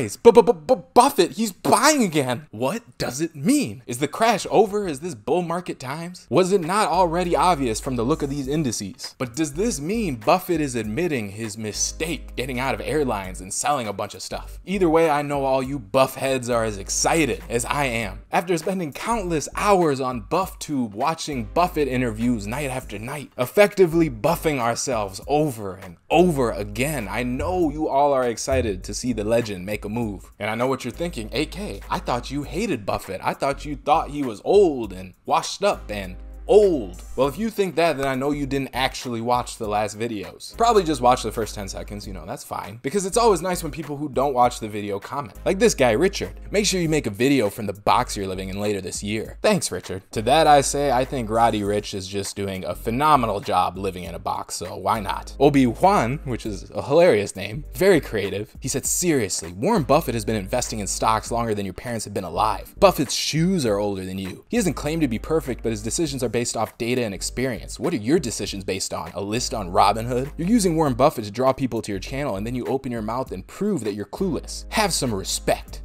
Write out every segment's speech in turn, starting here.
guys, Buffett, he's buying again. What does it mean? Is the crash over? Is this bull market times? Was it not already obvious from the look of these indices? But does this mean Buffett is admitting his mistake getting out of airlines and selling a bunch of stuff? Either way, I know all you buff heads are as excited as I am. After spending countless hours on BuffTube watching Buffett interviews night after night, effectively buffing ourselves over and over again, I know you all are excited to see the legend make a a move. And I know what you're thinking, AK, I thought you hated Buffett. I thought you thought he was old and washed up and old. Well, if you think that, then I know you didn't actually watch the last videos. Probably just watch the first 10 seconds, you know, that's fine. Because it's always nice when people who don't watch the video comment. Like this guy, Richard. Make sure you make a video from the box you're living in later this year. Thanks, Richard. To that I say, I think Roddy Rich is just doing a phenomenal job living in a box, so why not? Obi-Wan, which is a hilarious name, very creative. He said, seriously, Warren Buffett has been investing in stocks longer than your parents have been alive. Buffett's shoes are older than you. He doesn't claim to be perfect, but his decisions are based off data and experience? What are your decisions based on? A list on Robinhood? You're using Warren Buffett to draw people to your channel and then you open your mouth and prove that you're clueless. Have some respect.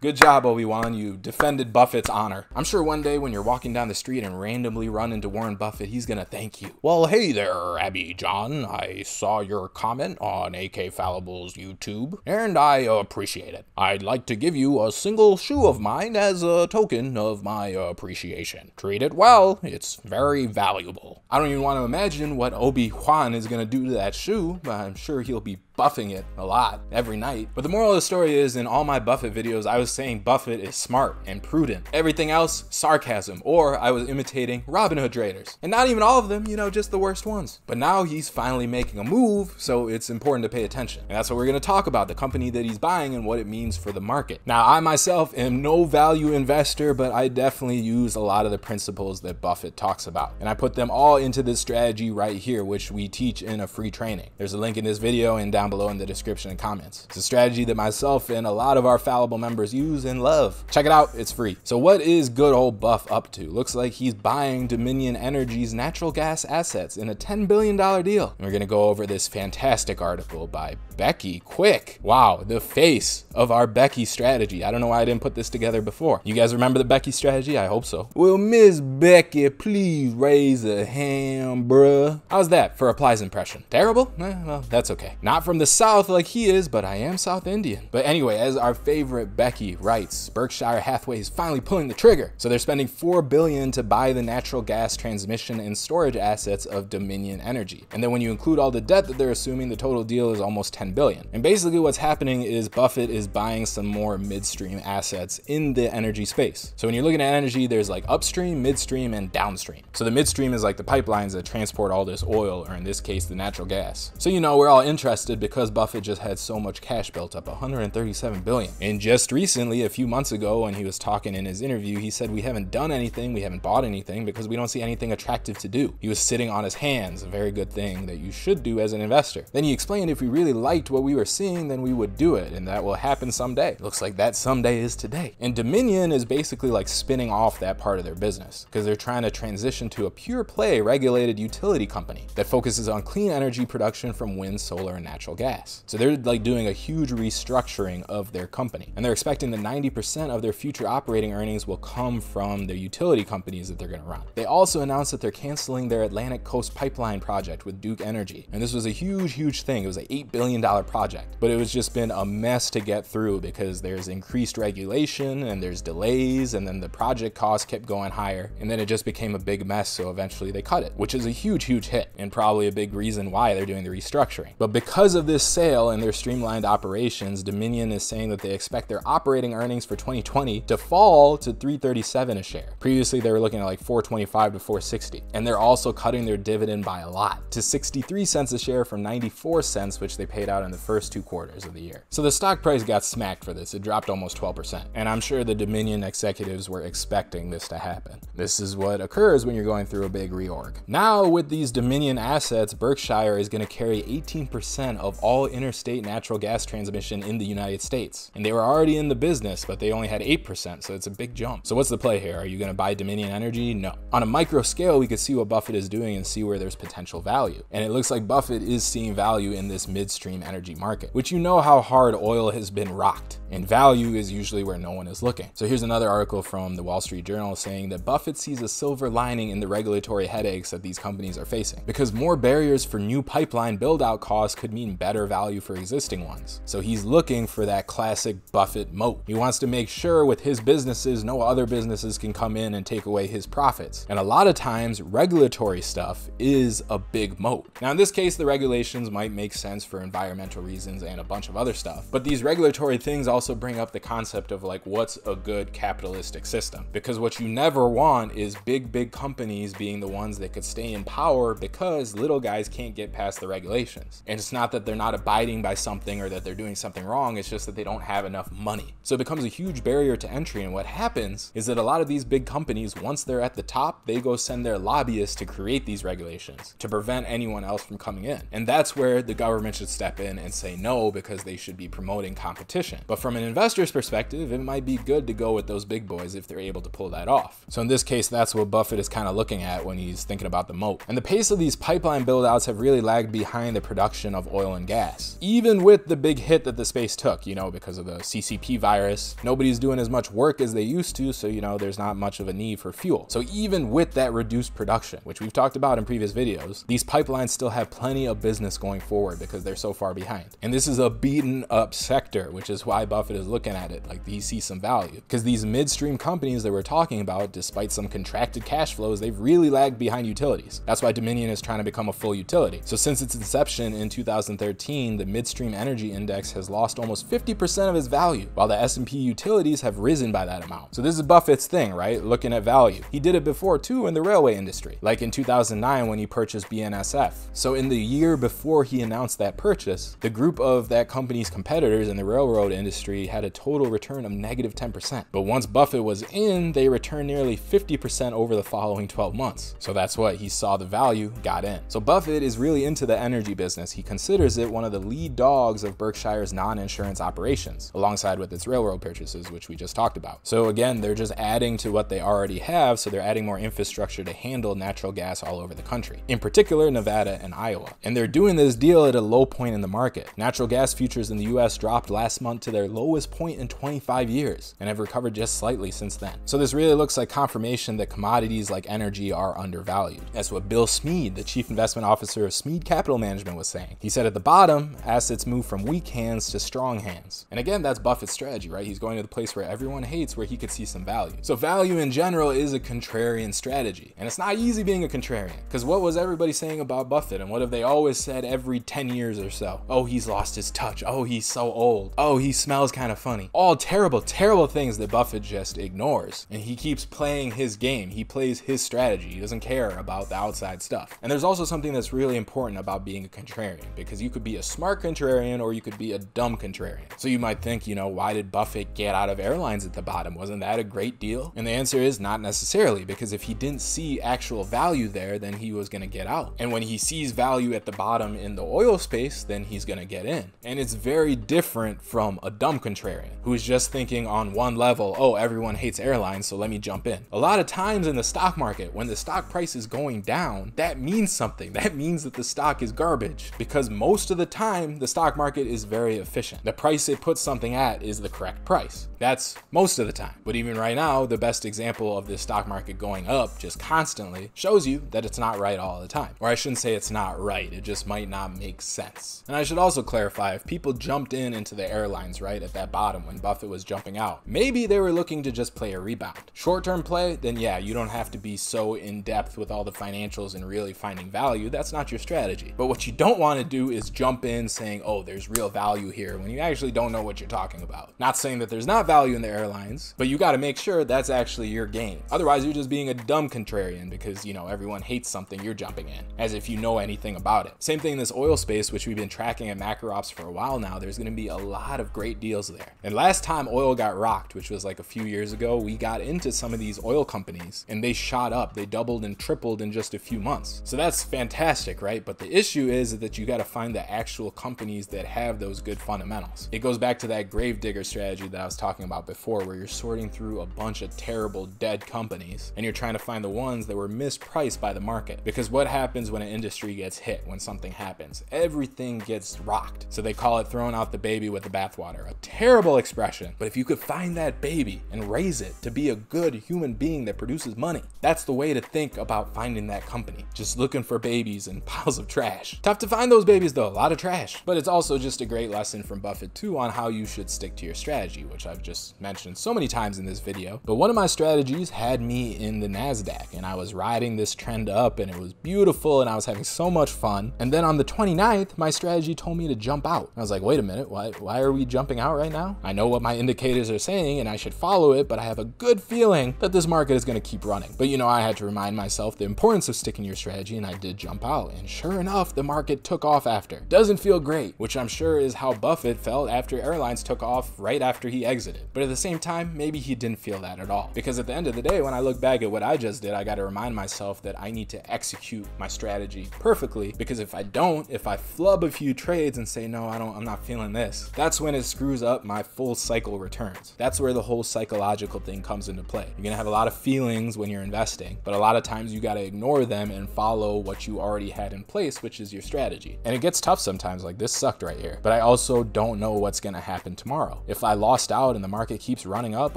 Good job, Obi Wan. You defended Buffett's honor. I'm sure one day when you're walking down the street and randomly run into Warren Buffett, he's gonna thank you. Well, hey there, Abby John. I saw your comment on AK Fallible's YouTube, and I appreciate it. I'd like to give you a single shoe of mine as a token of my appreciation. Treat it well, it's very valuable. I don't even want to imagine what Obi Wan is gonna do to that shoe, but I'm sure he'll be buffing it a lot every night. But the moral of the story is in all my Buffett videos, I was saying Buffett is smart and prudent. Everything else, sarcasm, or I was imitating Robin Hood traders. And not even all of them, you know, just the worst ones. But now he's finally making a move, so it's important to pay attention. And that's what we're gonna talk about, the company that he's buying and what it means for the market. Now, I myself am no value investor, but I definitely use a lot of the principles that Buffett talks about. And I put them all into this strategy right here, which we teach in a free training. There's a link in this video and down down below in the description and comments. It's a strategy that myself and a lot of our fallible members use and love. Check it out, it's free. So what is good old Buff up to? Looks like he's buying Dominion Energy's natural gas assets in a $10 billion deal. And we're gonna go over this fantastic article by Becky quick. Wow, the face of our Becky strategy. I don't know why I didn't put this together before. You guys remember the Becky strategy? I hope so. Will Miss Becky please raise a hand, bruh? How's that for a impression? Terrible? Eh, well, that's okay. Not from the South like he is, but I am South Indian. But anyway, as our favorite Becky writes, Berkshire Hathaway is finally pulling the trigger. So they're spending 4 billion to buy the natural gas transmission and storage assets of Dominion Energy. And then when you include all the debt that they're assuming, the total deal is almost 10 10 billion. And basically what's happening is Buffett is buying some more midstream assets in the energy space. So when you're looking at energy, there's like upstream, midstream, and downstream. So the midstream is like the pipelines that transport all this oil, or in this case, the natural gas. So you know, we're all interested because Buffett just had so much cash built up, 137 billion. And just recently, a few months ago, when he was talking in his interview, he said, we haven't done anything, we haven't bought anything because we don't see anything attractive to do. He was sitting on his hands, a very good thing that you should do as an investor. Then he explained if we really like liked what we were seeing, then we would do it, and that will happen someday. Looks like that someday is today. And Dominion is basically like spinning off that part of their business because they're trying to transition to a pure play regulated utility company that focuses on clean energy production from wind, solar, and natural gas. So they're like doing a huge restructuring of their company. And they're expecting that 90% of their future operating earnings will come from their utility companies that they're gonna run. They also announced that they're canceling their Atlantic Coast Pipeline project with Duke Energy. And this was a huge, huge thing. It was an $8 billion project, but it was just been a mess to get through because there's increased regulation and there's delays and then the project cost kept going higher and then it just became a big mess so eventually they cut it, which is a huge, huge hit and probably a big reason why they're doing the restructuring. But because of this sale and their streamlined operations, Dominion is saying that they expect their operating earnings for 2020 to fall to 337 a share. Previously, they were looking at like 425 to 460. And they're also cutting their dividend by a lot to 63 cents a share from 94 cents, which they paid out out in the first two quarters of the year. So the stock price got smacked for this. It dropped almost 12%. And I'm sure the Dominion executives were expecting this to happen. This is what occurs when you're going through a big reorg. Now with these Dominion assets, Berkshire is gonna carry 18% of all interstate natural gas transmission in the United States. And they were already in the business, but they only had 8%, so it's a big jump. So what's the play here? Are you gonna buy Dominion Energy? No. On a micro scale, we could see what Buffett is doing and see where there's potential value. And it looks like Buffett is seeing value in this midstream energy market, which you know how hard oil has been rocked and value is usually where no one is looking. So here's another article from the Wall Street Journal saying that Buffett sees a silver lining in the regulatory headaches that these companies are facing because more barriers for new pipeline build out costs could mean better value for existing ones. So he's looking for that classic Buffett moat. He wants to make sure with his businesses, no other businesses can come in and take away his profits. And a lot of times regulatory stuff is a big moat. Now in this case, the regulations might make sense for environmental environmental reasons and a bunch of other stuff. But these regulatory things also bring up the concept of like, what's a good capitalistic system? Because what you never want is big, big companies being the ones that could stay in power because little guys can't get past the regulations. And it's not that they're not abiding by something or that they're doing something wrong, it's just that they don't have enough money. So it becomes a huge barrier to entry. And what happens is that a lot of these big companies, once they're at the top, they go send their lobbyists to create these regulations to prevent anyone else from coming in. And that's where the government should step in in and say no because they should be promoting competition. But from an investor's perspective, it might be good to go with those big boys if they're able to pull that off. So in this case, that's what Buffett is kind of looking at when he's thinking about the moat. And the pace of these pipeline buildouts have really lagged behind the production of oil and gas, even with the big hit that the space took, you know, because of the CCP virus. Nobody's doing as much work as they used to, so, you know, there's not much of a need for fuel. So even with that reduced production, which we've talked about in previous videos, these pipelines still have plenty of business going forward because they're so far far behind. And this is a beaten up sector, which is why Buffett is looking at it. Like he sees some value because these midstream companies that we're talking about, despite some contracted cash flows, they've really lagged behind utilities. That's why Dominion is trying to become a full utility. So since its inception in 2013, the midstream energy index has lost almost 50% of its value, while the S&P utilities have risen by that amount. So this is Buffett's thing, right? Looking at value. He did it before too in the railway industry, like in 2009 when he purchased BNSF. So in the year before he announced that purchase, this. The group of that company's competitors in the railroad industry had a total return of negative 10%. But once Buffett was in, they returned nearly 50% over the following 12 months. So that's what he saw the value, got in. So Buffett is really into the energy business. He considers it one of the lead dogs of Berkshire's non-insurance operations, alongside with its railroad purchases, which we just talked about. So again, they're just adding to what they already have. So they're adding more infrastructure to handle natural gas all over the country, in particular, Nevada and Iowa. And they're doing this deal at a low point in the market. Natural gas futures in the US dropped last month to their lowest point in 25 years and have recovered just slightly since then. So this really looks like confirmation that commodities like energy are undervalued. That's what Bill Smead, the chief investment officer of Smead Capital Management was saying. He said at the bottom, assets move from weak hands to strong hands. And again, that's Buffett's strategy, right? He's going to the place where everyone hates where he could see some value. So value in general is a contrarian strategy. And it's not easy being a contrarian because what was everybody saying about Buffett and what have they always said every 10 years or so? Oh, he's lost his touch. Oh, he's so old. Oh, he smells kind of funny. All terrible, terrible things that Buffett just ignores. And he keeps playing his game. He plays his strategy. He doesn't care about the outside stuff. And there's also something that's really important about being a contrarian because you could be a smart contrarian or you could be a dumb contrarian. So you might think, you know, why did Buffett get out of airlines at the bottom? Wasn't that a great deal? And the answer is not necessarily because if he didn't see actual value there, then he was going to get out. And when he sees value at the bottom in the oil space, then he's gonna get in. And it's very different from a dumb contrarian who's just thinking on one level, oh, everyone hates airlines, so let me jump in. A lot of times in the stock market, when the stock price is going down, that means something. That means that the stock is garbage because most of the time, the stock market is very efficient. The price it puts something at is the correct price. That's most of the time. But even right now, the best example of this stock market going up just constantly shows you that it's not right all the time. Or I shouldn't say it's not right, it just might not make sense. And and I should also clarify, if people jumped in into the airlines, right, at that bottom when Buffett was jumping out, maybe they were looking to just play a rebound. Short-term play, then yeah, you don't have to be so in-depth with all the financials and really finding value. That's not your strategy. But what you don't want to do is jump in saying, oh, there's real value here when you actually don't know what you're talking about. Not saying that there's not value in the airlines, but you got to make sure that's actually your game. Otherwise, you're just being a dumb contrarian because, you know, everyone hates something you're jumping in, as if you know anything about it. Same thing in this oil space, which we've been tracking and at macroops for a while now, there's gonna be a lot of great deals there. And last time oil got rocked, which was like a few years ago, we got into some of these oil companies and they shot up. They doubled and tripled in just a few months. So that's fantastic, right? But the issue is that you gotta find the actual companies that have those good fundamentals. It goes back to that gravedigger strategy that I was talking about before, where you're sorting through a bunch of terrible dead companies and you're trying to find the ones that were mispriced by the market. Because what happens when an industry gets hit, when something happens? Everything gets gets rocked. So they call it throwing out the baby with the bathwater. A terrible expression, but if you could find that baby and raise it to be a good human being that produces money, that's the way to think about finding that company. Just looking for babies and piles of trash. Tough to find those babies though, a lot of trash. But it's also just a great lesson from Buffett too on how you should stick to your strategy, which I've just mentioned so many times in this video. But one of my strategies had me in the NASDAQ and I was riding this trend up and it was beautiful and I was having so much fun. And then on the 29th, my strategy strategy told me to jump out. I was like, wait a minute, why, why are we jumping out right now? I know what my indicators are saying and I should follow it, but I have a good feeling that this market is gonna keep running. But you know, I had to remind myself the importance of sticking your strategy and I did jump out. And sure enough, the market took off after. Doesn't feel great, which I'm sure is how Buffett felt after airlines took off right after he exited. But at the same time, maybe he didn't feel that at all. Because at the end of the day, when I look back at what I just did, I gotta remind myself that I need to execute my strategy perfectly because if I don't, if I flub a few few trades and say, no, I don't, I'm not feeling this, that's when it screws up my full cycle returns. That's where the whole psychological thing comes into play. You're gonna have a lot of feelings when you're investing, but a lot of times you gotta ignore them and follow what you already had in place, which is your strategy. And it gets tough sometimes, like this sucked right here, but I also don't know what's gonna happen tomorrow. If I lost out and the market keeps running up,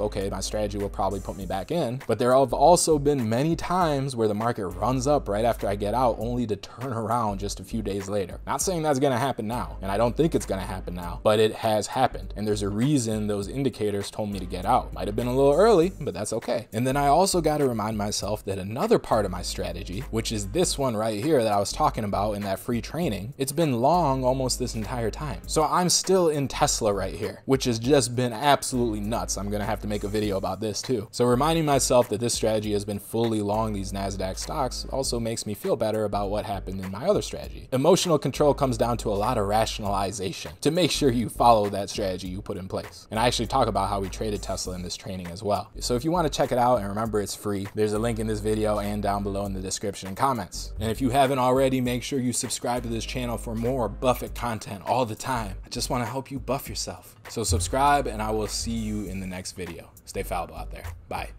okay, my strategy will probably put me back in, but there have also been many times where the market runs up right after I get out only to turn around just a few days later. Not saying that's gonna gonna happen now. And I don't think it's gonna happen now, but it has happened. And there's a reason those indicators told me to get out. Might have been a little early, but that's okay. And then I also gotta remind myself that another part of my strategy, which is this one right here that I was talking about in that free training, it's been long almost this entire time. So I'm still in Tesla right here, which has just been absolutely nuts. I'm gonna have to make a video about this too. So reminding myself that this strategy has been fully long these NASDAQ stocks also makes me feel better about what happened in my other strategy. Emotional control comes down to a lot of rationalization to make sure you follow that strategy you put in place. And I actually talk about how we traded Tesla in this training as well. So if you want to check it out and remember it's free, there's a link in this video and down below in the description and comments. And if you haven't already, make sure you subscribe to this channel for more Buffett content all the time. I just want to help you buff yourself. So subscribe and I will see you in the next video. Stay fallible out there. Bye.